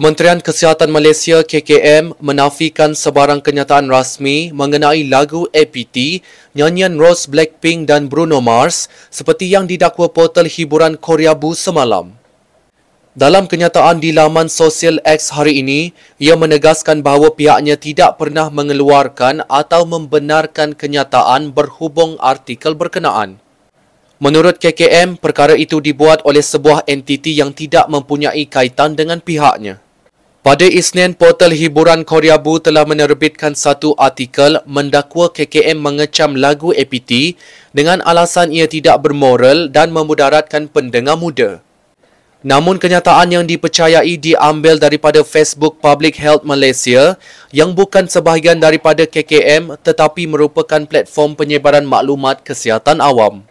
Kementerian Kesihatan Malaysia KKM menafikan sebarang kenyataan rasmi mengenai lagu APT, nyanyian Rose Blackpink dan Bruno Mars seperti yang didakwa portal hiburan Korea Bu semalam. Dalam kenyataan di laman sosial X hari ini, ia menegaskan bahawa pihaknya tidak pernah mengeluarkan atau membenarkan kenyataan berhubung artikel berkenaan. Menurut KKM, perkara itu dibuat oleh sebuah entiti yang tidak mempunyai kaitan dengan pihaknya. Pada Isnin, portal hiburan Korea Bu telah menerbitkan satu artikel mendakwa KKM mengecam lagu APT dengan alasan ia tidak bermoral dan memudaratkan pendengar muda. Namun kenyataan yang dipercayai diambil daripada Facebook Public Health Malaysia yang bukan sebahagian daripada KKM tetapi merupakan platform penyebaran maklumat kesihatan awam.